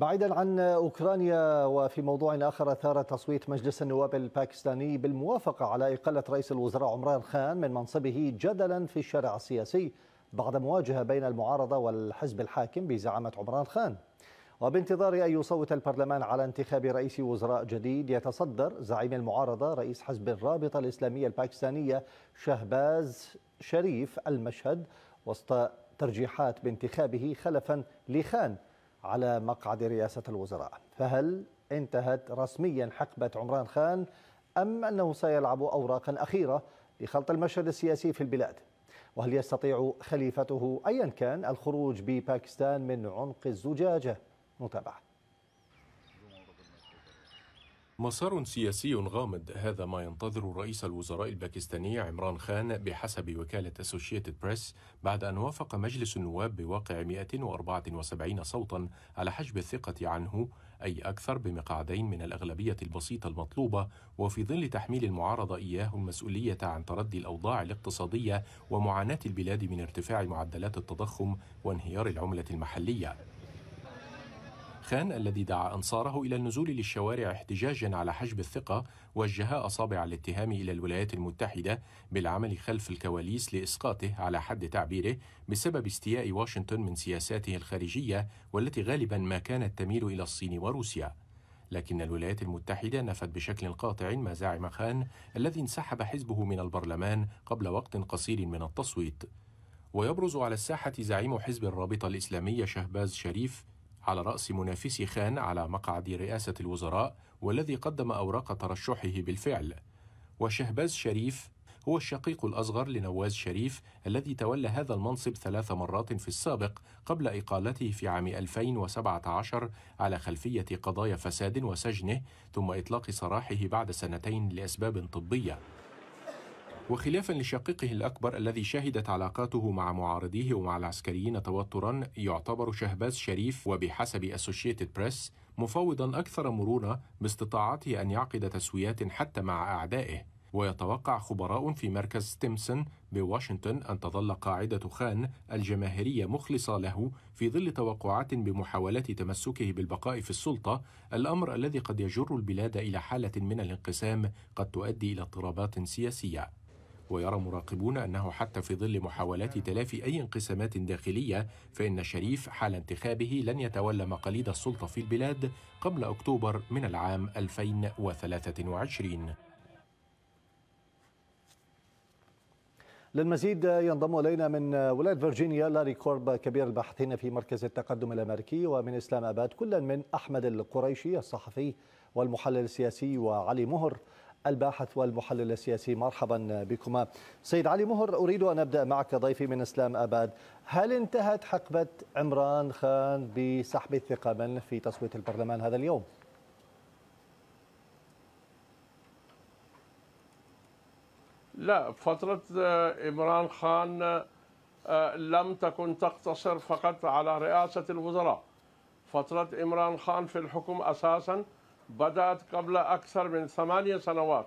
بعيدا عن اوكرانيا وفي موضوع اخر اثار تصويت مجلس النواب الباكستاني بالموافقه على اقاله رئيس الوزراء عمران خان من منصبه جدلا في الشارع السياسي بعد مواجهه بين المعارضه والحزب الحاكم بزعامه عمران خان. وبانتظار ان يصوت البرلمان على انتخاب رئيس وزراء جديد يتصدر زعيم المعارضه رئيس حزب الرابطه الاسلاميه الباكستانيه شهباز شريف المشهد وسط ترجيحات بانتخابه خلفا لخان على مقعد رئاسة الوزراء فهل انتهت رسميا حقبة عمران خان أم أنه سيلعب أوراقا أخيرة لخلط المشهد السياسي في البلاد وهل يستطيع خليفته أيا كان الخروج بباكستان من عنق الزجاجة متابعه مسار سياسي غامض هذا ما ينتظر رئيس الوزراء الباكستاني عمران خان بحسب وكالة أسوشيتد بريس بعد أن وافق مجلس النواب بواقع 174 صوتا على حجب الثقة عنه أي أكثر بمقعدين من الأغلبية البسيطة المطلوبة وفي ظل تحميل المعارضة إياه المسؤولية عن تردي الأوضاع الاقتصادية ومعاناة البلاد من ارتفاع معدلات التضخم وانهيار العملة المحلية خان الذي دعا أنصاره إلى النزول للشوارع احتجاجا على حجب الثقة وجه أصابع الاتهام إلى الولايات المتحدة بالعمل خلف الكواليس لإسقاطه على حد تعبيره بسبب استياء واشنطن من سياساته الخارجية والتي غالبا ما كانت تميل إلى الصين وروسيا لكن الولايات المتحدة نفت بشكل قاطع ما زعم خان الذي انسحب حزبه من البرلمان قبل وقت قصير من التصويت ويبرز على الساحة زعيم حزب الرابطة الإسلامية شهباز شريف على رأس منافس خان على مقعد رئاسة الوزراء والذي قدم أوراق ترشحه بالفعل وشهباز شريف هو الشقيق الأصغر لنواز شريف الذي تولى هذا المنصب ثلاث مرات في السابق قبل إقالته في عام 2017 على خلفية قضايا فساد وسجنه ثم إطلاق سراحه بعد سنتين لأسباب طبية وخلافا لشقيقه الأكبر الذي شهدت علاقاته مع معارضيه ومع العسكريين توترا يعتبر شهباز شريف وبحسب أسوشيتد بريس مفوضا أكثر مرونة باستطاعته أن يعقد تسويات حتى مع أعدائه ويتوقع خبراء في مركز تيمسون بواشنطن أن تظل قاعدة خان الجماهيرية مخلصة له في ظل توقعات بمحاولة تمسكه بالبقاء في السلطة الأمر الذي قد يجر البلاد إلى حالة من الانقسام قد تؤدي إلى اضطرابات سياسية ويرى مراقبون أنه حتى في ظل محاولات تلافي أي انقسامات داخلية فإن شريف حال انتخابه لن يتولى مقاليد السلطة في البلاد قبل أكتوبر من العام 2023 للمزيد ينضم الينا من ولايه فرجينيا لاري كورب كبير الباحثين في مركز التقدم الامريكي ومن اسلام اباد كل من احمد القريشي الصحفي والمحلل السياسي وعلي مهر الباحث والمحلل السياسي مرحبا بكما سيد علي مهر أريد أن أبدأ معك ضيفي من إسلام أباد هل انتهت حقبة عمران خان بسحب الثقة من في تصويت البرلمان هذا اليوم؟ لا فترة آه، عمران خان آه، لم تكن تقتصر فقط على رئاسة الوزراء فترة عمران خان في الحكم أساساً بدأت قبل أكثر من ثمانية سنوات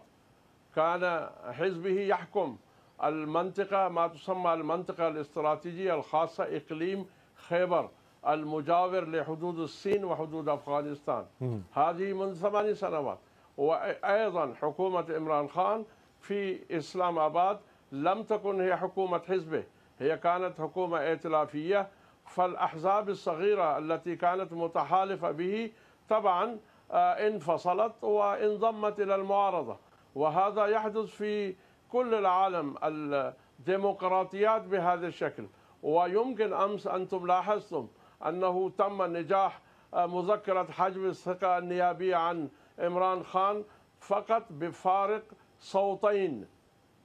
كان حزبه يحكم المنطقة ما تسمى المنطقة الاستراتيجية الخاصة إقليم خيبر المجاور لحدود الصين وحدود أفغانستان هذه من ثماني سنوات وأيضا حكومة إمران خان في إسلام آباد لم تكن هي حكومة حزبه هي كانت حكومة ائتلافية فالأحزاب الصغيرة التي كانت متحالفة به طبعا آه، انفصلت وانضمت إلى المعارضة وهذا يحدث في كل العالم الديمقراطيات بهذا الشكل ويمكن أمس أنتم لاحظتم أنه تم نجاح آه، مذكرة حجب الثقة النيابية عن إمران خان فقط بفارق صوتين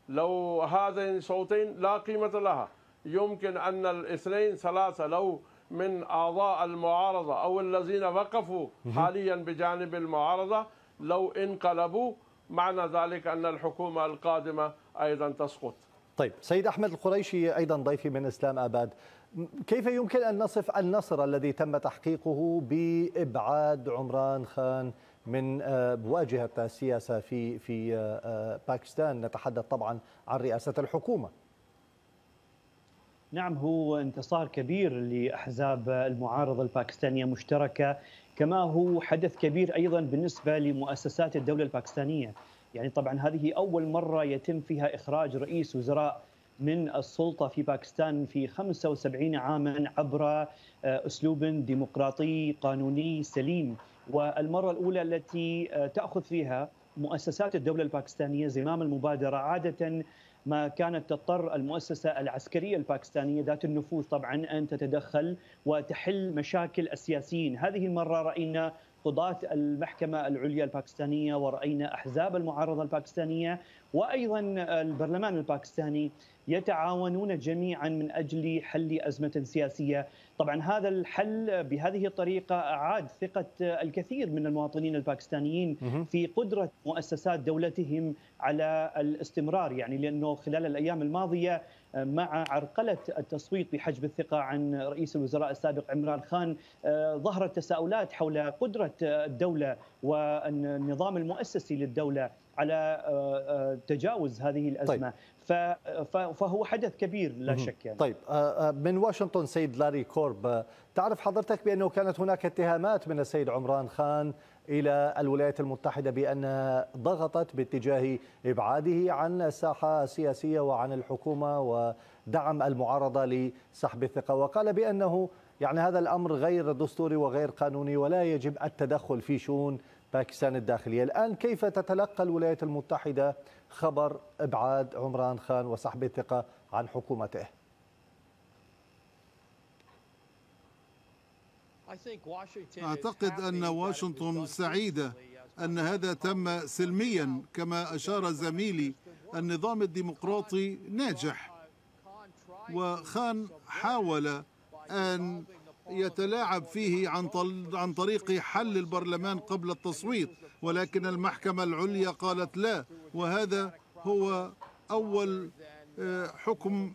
لو هذين صوتين لا قيمة لها يمكن أن الاثنين ثلاثة لو من أعضاء المعارضة أو الذين وقفوا حاليا بجانب المعارضة لو انقلبوا معنى ذلك أن الحكومة القادمة أيضا تسقط طيب سيد أحمد القريشي أيضا ضيفي من إسلام آباد كيف يمكن أن نصف النصر الذي تم تحقيقه بإبعاد عمران خان من آه، واجهة السياسة في في آه، آه، باكستان نتحدث طبعا عن رئاسة الحكومة نعم هو انتصار كبير لاحزاب المعارضه الباكستانيه مشتركه كما هو حدث كبير ايضا بالنسبه لمؤسسات الدوله الباكستانيه يعني طبعا هذه اول مره يتم فيها اخراج رئيس وزراء من السلطه في باكستان في 75 عاما عبر آه، اسلوب ديمقراطي قانوني سليم والمره الاولى التي آه، تاخذ فيها مؤسسات الدوله الباكستانيه زمام المبادره عاده ما كانت تضطر المؤسسة العسكرية الباكستانية ذات النفوذ طبعا أن تتدخل وتحل مشاكل السياسيين هذه المرة رأينا قضاة المحكمة العليا الباكستانية ورأينا أحزاب المعارضة الباكستانية وأيضا البرلمان الباكستاني يتعاونون جميعا من اجل حل ازمه سياسيه، طبعا هذا الحل بهذه الطريقه اعاد ثقه الكثير من المواطنين الباكستانيين في قدره مؤسسات دولتهم على الاستمرار، يعني لانه خلال الايام الماضيه آه، مع عرقلة التصويت بحجب الثقة عن رئيس الوزراء السابق عمران خان آه، ظهرت تساؤلات حول قدرة الدولة والنظام المؤسسي للدولة على آه، آه، تجاوز هذه طيب. الازمه طيب. فهو حدث كبير لا شك يعني. طيب آه، من واشنطن سيد لاري كورب تعرف حضرتك بانه كانت هناك اتهامات من السيد عمران خان الى الولايات المتحده بانها ضغطت باتجاه ابعاده عن الساحه السياسيه وعن الحكومه ودعم المعارضه لسحب الثقه وقال بانه يعني هذا الامر غير دستوري وغير قانوني ولا يجب التدخل في شؤون باكستان الداخلية الآن كيف تتلقى الولايات المتحدة خبر إبعاد عمران خان وسحب الثقة عن حكومته أعتقد أن واشنطن سعيدة أن هذا تم سلميا كما أشار زميلي النظام الديمقراطي ناجح وخان حاول أن يتلاعب فيه عن عن طريق حل البرلمان قبل التصويت ولكن المحكمة العليا قالت لا وهذا هو أول آه، حكم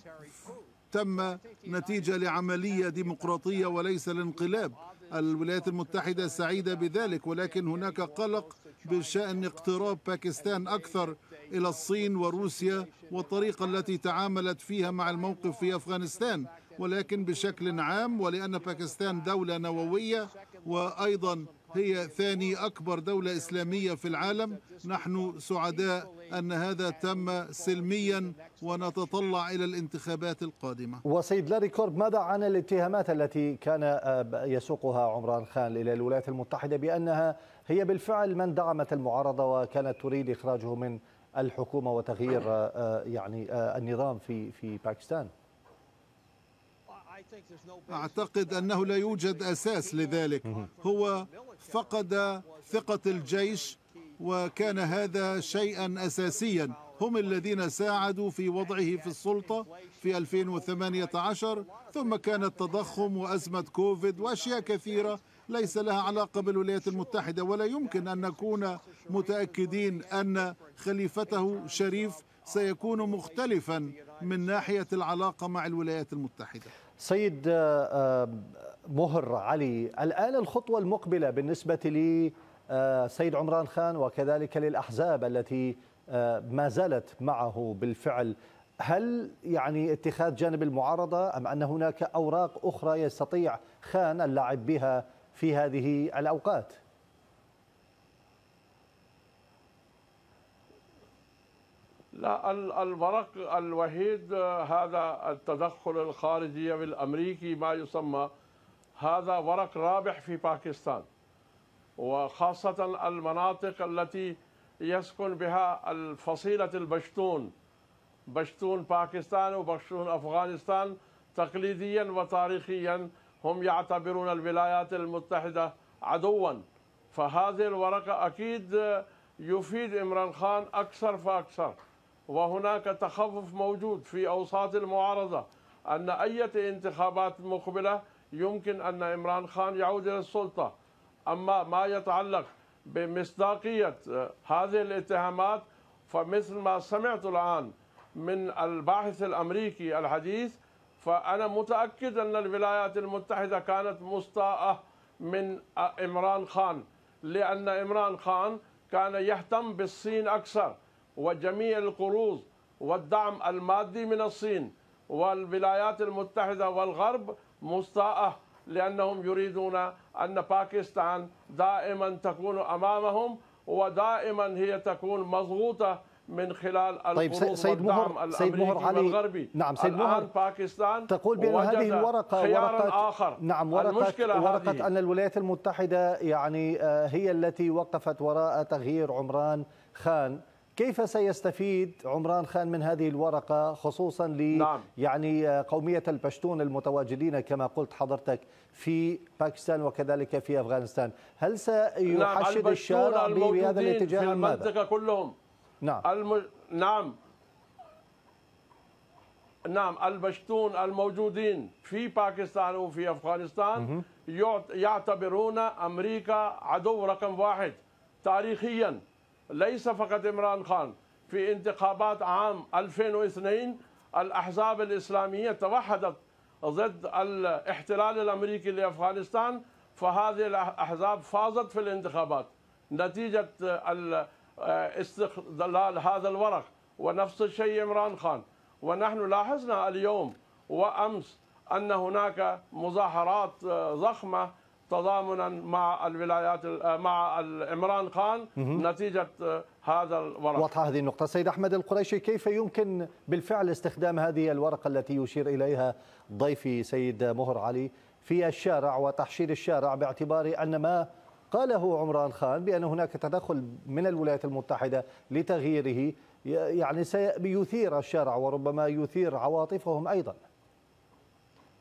تم نتيجة لعملية ديمقراطية وليس الانقلاب الولايات المتحدة سعيدة بذلك ولكن هناك قلق بشأن اقتراب باكستان أكثر إلى الصين وروسيا والطريقة التي تعاملت فيها مع الموقف في أفغانستان ولكن بشكل عام ولأن باكستان دولة نووية وأيضا هي ثاني أكبر دولة إسلامية في العالم نحن سعداء أن هذا تم سلميا ونتطلع إلى الانتخابات القادمة وسيد لاري كورب ماذا عن الاتهامات التي كان آه، يسوقها عمران خان إلى الولايات المتحدة بأنها هي بالفعل من دعمت المعارضة وكانت تريد إخراجه من الحكومة وتغيير آه، آه، يعني النظام في في باكستان أعتقد أنه لا يوجد أساس لذلك هو فقد ثقة الجيش وكان هذا شيئا أساسيا هم الذين ساعدوا في وضعه في السلطة في 2018 ثم كان التضخم وأزمة كوفيد وأشياء كثيرة ليس لها علاقة بالولايات المتحدة ولا يمكن أن نكون متأكدين أن خليفته شريف سيكون مختلفا من ناحية العلاقة مع الولايات المتحدة سيد آه، آه، مهر علي الآن الخطوة المقبلة بالنسبة لسيد آه، عمران خان وكذلك للأحزاب التي ما زالت معه بالفعل هل يعني اتخاذ جانب المعارضة أم أن هناك أوراق أخرى يستطيع خان اللعب بها في هذه الأوقات؟ لا البرق الوحيد آه، هذا التدخل الخارجي الامريكي ما يسمى هذا ورق رابح في باكستان وخاصة المناطق التي يسكن بها الفصيلة البشتون بشتون باكستان وبشتون أفغانستان تقليديا وتاريخيا هم يعتبرون الولايات المتحدة عدوا فهذه الورقة أكيد آه، يفيد عمران خان أكثر فأكثر وهناك تخفف موجود في أوساط المعارضة أن أي انتخابات مقبلة يمكن أن عمران خان يعود إلى السلطة أما ما يتعلق بمصداقية آه، هذه الاتهامات فمثل ما سمعت الآن من الباحث الأمريكي الحديث فأنا متأكد أن الولايات المتحدة كانت مستاءة من عمران آه، خان لأن عمران خان كان يهتم بالصين أكثر وجميع القروض والدعم المادي من الصين والولايات المتحدة والغرب مستاءة لأنهم يريدون أن باكستان دائما تكون أمامهم ودائما هي تكون مضغوطة من خلال طيب سيد مهر سيد مهر علي والغربي نعم سيد مهر باكستان تقول بان هذه الورقه ورقه آخر نعم ورقه ورقه هذه. ان الولايات المتحده يعني آه، هي التي وقفت وراء تغيير عمران خان كيف سيستفيد عمران خان من هذه الورقة خصوصا ل نعم. يعني آه، قومية البشتون المتواجدين كما قلت حضرتك في باكستان وكذلك في أفغانستان هل سيحشد نعم. الشارع بهذا الاتجاه في المنطقة ماذا؟ كلهم نعم الم... نعم نعم البشتون الموجودين في باكستان وفي أفغانستان يعتبرون أمريكا عدو رقم واحد تاريخياً ليس فقط عمران خان في انتخابات عام 2002 الأحزاب الإسلامية توحدت ضد الاحتلال الأمريكي لأفغانستان فهذه الأحزاب فازت في الانتخابات نتيجة استغلال هذا الورق ونفس الشيء عمران خان ونحن لاحظنا اليوم وأمس أن هناك مظاهرات ضخمة تضامنا مع الولايات آه، مع عمران خان نتيجه آه، هذا الورق واضحه هذه النقطه سيد احمد القريشي كيف يمكن بالفعل استخدام هذه الورقه التي يشير اليها ضيفي سيد مهر علي في الشارع وتحشيد الشارع باعتبار ان ما قاله عمران خان بان هناك تدخل من الولايات المتحده لتغييره يعني سيثير الشارع وربما يثير عواطفهم ايضا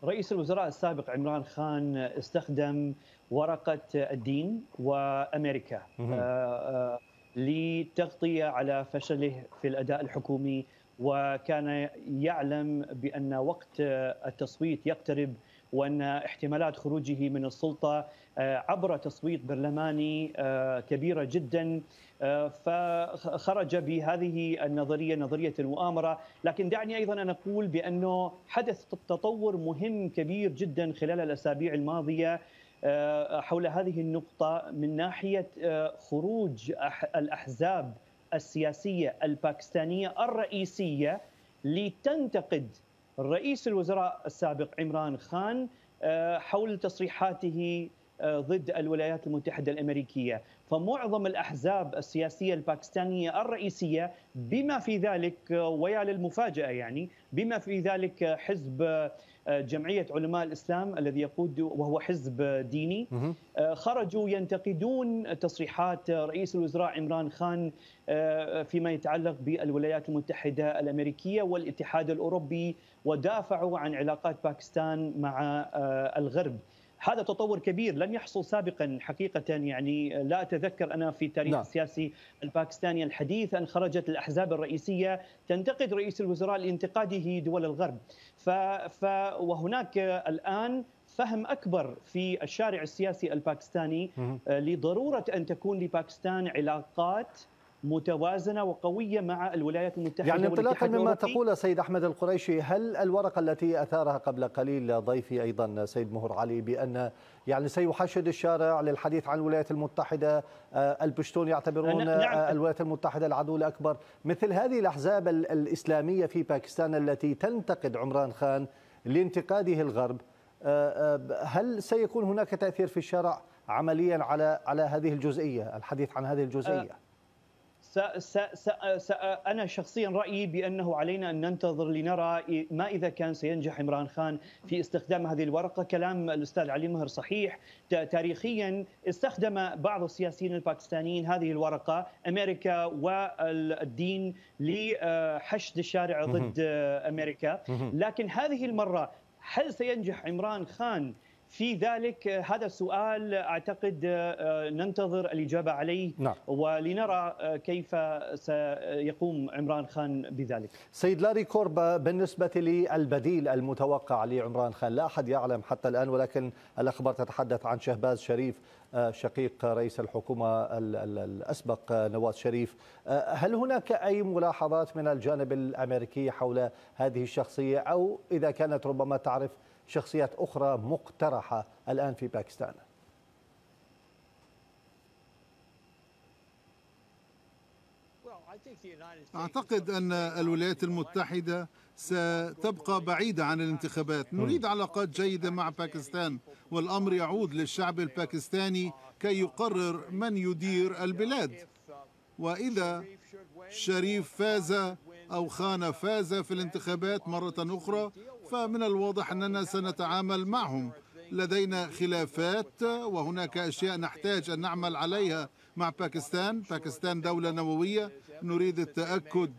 رئيس الوزراء السابق عمران خان استخدم ورقة الدين وأمريكا آه، آه، لتغطية على فشله في الأداء الحكومي وكان يعلم بأن وقت التصويت يقترب وان احتمالات خروجه من السلطه آه، عبر تصويت برلماني آه، كبيره جدا آه، فخرج بهذه النظريه نظريه المؤامره، لكن دعني ايضا ان اقول بانه حدث تطور مهم كبير جدا خلال الاسابيع الماضيه حول هذه النقطه من ناحيه خروج الاحزاب السياسيه الباكستانيه الرئيسيه لتنتقد رئيس الوزراء السابق عمران خان آه، حول تصريحاته آه، ضد الولايات المتحدة الأمريكية فمعظم الأحزاب السياسية الباكستانية الرئيسية بما في ذلك آه، ويا للمفاجأة يعني بما في ذلك حزب آه، جمعيه علماء الاسلام الذي يقود وهو حزب ديني آه، خرجوا ينتقدون تصريحات رئيس الوزراء عمران خان آه، فيما يتعلق بالولايات المتحده الامريكيه والاتحاد الاوروبي ودافعوا عن علاقات باكستان مع الغرب هذا تطور كبير لم يحصل سابقا حقيقه يعني لا اتذكر انا في التاريخ لا. نعم. السياسي الباكستاني الحديث ان خرجت الاحزاب الرئيسيه تنتقد رئيس الوزراء لانتقاده دول الغرب ف... ف... وهناك الان فهم اكبر في الشارع السياسي الباكستاني آه، لضروره ان تكون لباكستان علاقات متوازنة وقوية مع الولايات المتحدة يعني انطلاقا مما تقول سيد أحمد القريشي هل الورقة التي أثارها قبل قليل ضيفي أيضا سيد مهر علي بأن يعني سيحشد الشارع للحديث عن الولايات المتحدة آه، البشتون يعتبرون نعم. نعم. آه، الولايات المتحدة العدو الأكبر مثل هذه الأحزاب الإسلامية في باكستان التي تنتقد عمران خان لانتقاده الغرب آه، هل سيكون هناك تأثير في الشارع عمليا على على هذه الجزئية الحديث عن هذه الجزئية س س س س انا شخصيا رايي بانه علينا ان ننتظر لنرى ما اذا كان سينجح عمران خان في استخدام هذه الورقه، كلام الاستاذ علي مهر صحيح، تاريخيا استخدم بعض السياسيين الباكستانيين هذه الورقه امريكا والدين لحشد الشارع ضد امريكا، لكن هذه المره هل سينجح عمران خان في ذلك هذا السؤال اعتقد آه، ننتظر الاجابه عليه نعم. ولنرى آه، كيف سيقوم عمران خان بذلك. سيد لاري كوربا بالنسبه للبديل المتوقع لعمران خان لا احد يعلم حتى الان ولكن الاخبار تتحدث عن شهباز شريف آه، شقيق رئيس الحكومه الاسبق نواز شريف هل هناك اي ملاحظات من الجانب الامريكي حول هذه الشخصيه او اذا كانت ربما تعرف شخصيات أخرى مقترحة الآن في باكستان أعتقد أن الولايات المتحدة ستبقى بعيدة عن الانتخابات نريد علاقات جيدة مع باكستان والأمر يعود للشعب الباكستاني كي يقرر من يدير البلاد وإذا شريف فاز أو خان فاز في الانتخابات مرة أخرى فمن الواضح أننا سنتعامل معهم لدينا خلافات وهناك أشياء نحتاج أن نعمل عليها مع باكستان باكستان دولة نووية نريد التأكد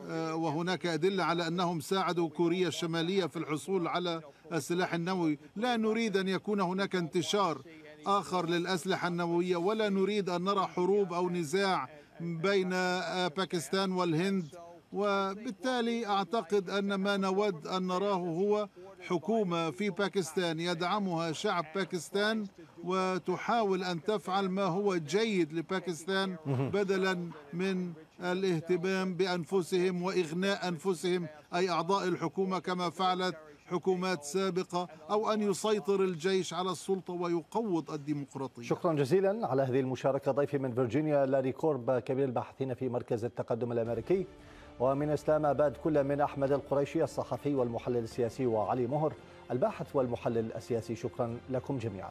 آه، وهناك أدلة على أنهم ساعدوا كوريا الشمالية في الحصول على السلاح النووي لا نريد أن يكون هناك انتشار آخر للأسلحة النووية ولا نريد أن نرى حروب أو نزاع بين آه، باكستان والهند وبالتالي أعتقد أن ما نود أن نراه هو حكومة في باكستان يدعمها شعب باكستان وتحاول أن تفعل ما هو جيد لباكستان بدلا من الاهتمام بأنفسهم وإغناء أنفسهم أي أعضاء الحكومة كما فعلت حكومات سابقة أو أن يسيطر الجيش على السلطة ويقوض الديمقراطية شكرا جزيلا على هذه المشاركة ضيفي من فيرجينيا لاري كورب كبير الباحثين في مركز التقدم الأمريكي ومن إسلام أباد كل من أحمد القريشي الصحفي والمحلل السياسي وعلي مهر الباحث والمحلل السياسي شكرا لكم جميعا